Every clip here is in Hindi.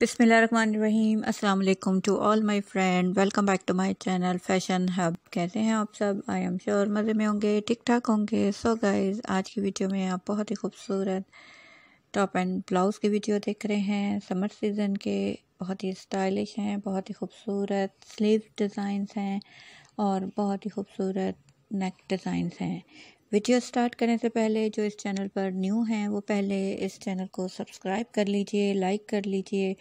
बिसमीम अल्लाम to all my friend welcome back to my channel fashion hub कैसे हैं आप सब आई एम श्योर मज़े में होंगे ठीक ठाक होंगे सो गाइज गाइस आज की वीडियो में आप बहुत ही खूबसूरत टॉप एंड ब्लाउज़ की वीडियो देख रहे हैं समर सीज़न के बहुत ही स्टाइलिश हैं बहुत ही खूबसूरत स्लीव डिज़ाइंस हैं और बहुत ही खूबसूरत नेक डिज़ाइंस हैं वीडियो स्टार्ट करने से पहले जो इस चैनल पर न्यू हैं वो पहले इस चैनल को सब्सक्राइब कर लीजिए लाइक कर लीजिए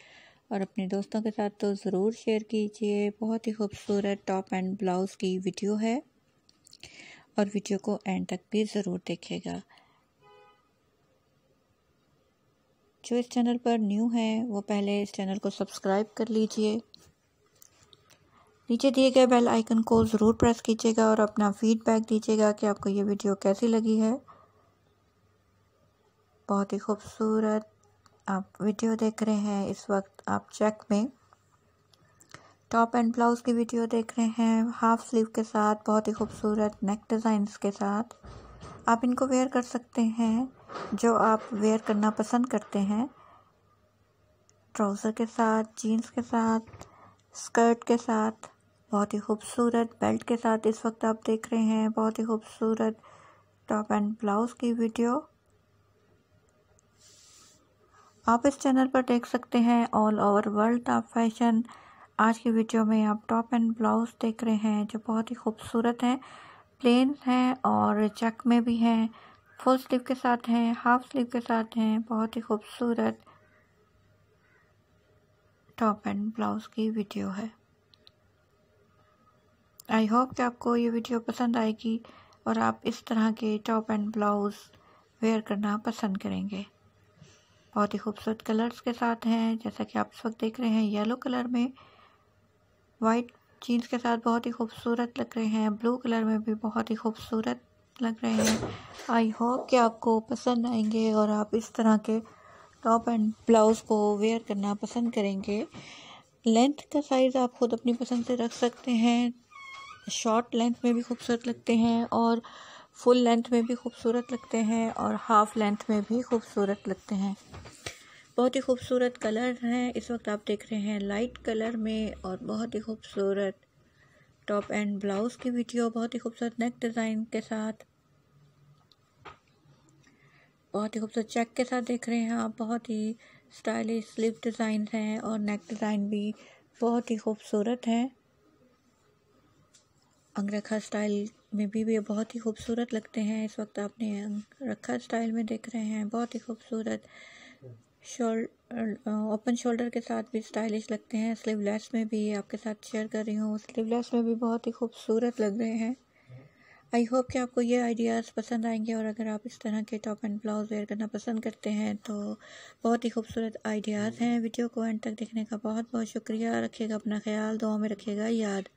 और अपने दोस्तों के साथ तो ज़रूर शेयर कीजिए बहुत ही खूबसूरत टॉप एंड ब्लाउज़ की वीडियो है और वीडियो को एंड तक भी ज़रूर देखेगा जो इस चैनल पर न्यू है वो पहले इस चैनल को सब्सक्राइब कर लीजिए नीचे दिए गए बेल आइकन को ज़रूर प्रेस कीजिएगा और अपना फीडबैक दीजिएगा कि आपको ये वीडियो कैसी लगी है बहुत ही खूबसूरत आप वीडियो देख रहे हैं इस वक्त आप चेक में टॉप एंड ब्लाउज़ की वीडियो देख रहे हैं हाफ स्लीव के साथ बहुत ही खूबसूरत नेक डिज़ाइंस के साथ आप इनको वेयर कर सकते हैं जो आप वेयर करना पसंद करते हैं ट्राउज़र के साथ जीन्स के साथ स्कर्ट के साथ बहुत ही खूबसूरत बेल्ट के साथ इस वक्त आप देख रहे हैं बहुत ही खूबसूरत टॉप एंड ब्लाउज़ की वीडियो आप इस चैनल पर देख सकते हैं all over world top fashion आज की वीडियो में आप टॉप एंड ब्लाउज़ देख रहे हैं जो बहुत ही खूबसूरत हैं प्लेन हैं और चेक में भी हैं फुल स्लीव के साथ हैं हाफ स्लीव के साथ हैं बहुत ही खूबसूरत टॉप एंड ब्लाउज़ की वीडियो है आई होप कि आपको ये वीडियो पसंद आएगी और आप इस तरह के टॉप एंड ब्लाउज़ वेयर करना पसंद करेंगे बहुत ही खूबसूरत कलर्स के साथ हैं जैसा कि आप इस वक्त देख रहे हैं येलो कलर में वाइट जीन्स के साथ बहुत ही खूबसूरत लग रहे हैं ब्लू कलर में भी बहुत ही खूबसूरत लग रहे हैं आई होप कि आपको पसंद आएंगे और आप इस तरह के टॉप एंड ब्लाउज़ को वेयर करना पसंद करेंगे लेंथ का साइज़ आप ख़ुद अपनी पसंद से रख सकते हैं शॉर्ट लेंथ में भी खूबसूरत लगते हैं और फुल लेंथ में भी खूबसूरत लगते हैं और हाफ़ लेंथ में भी खूबसूरत लगते हैं बहुत ही खूबसूरत कलर हैं इस वक्त आप देख रहे हैं लाइट कलर में और बहुत ही खूबसूरत टॉप एंड ब्लाउज़ की वीडियो बहुत ही खूबसूरत नेक डिज़ाइन के साथ बहुत ही खूबसूरत चेक के साथ देख रहे हैं आप बहुत ही स्टाइलिश स्लीव डिज़ाइन हैं और नेक डिज़ाइन भी बहुत ही खूबसूरत है अंगरखा स्टाइल में भी ये बहुत ही खूबसूरत लगते हैं इस वक्त आपने अंगरखा स्टाइल में देख रहे हैं बहुत ही खूबसूरत शोल ओपन शोल्डर के साथ भी स्टाइलिश लगते हैं स्लीवलेस में भी आपके साथ शेयर कर रही हूँ स्लीवलेस में भी बहुत ही खूबसूरत लग रहे हैं आई होप कि आपको ये आइडियाज़ पसंद आएंगे और अगर आप इस तरह के टॉप एंड ब्लाउज वेयर करना पसंद करते हैं तो बहुत ही खूबसूरत आइडियाज़ हैं वीडियो को एंड तक देखने का बहुत बहुत शुक्रिया रखिएगा अपना ख्याल दुआ में रखिएगा याद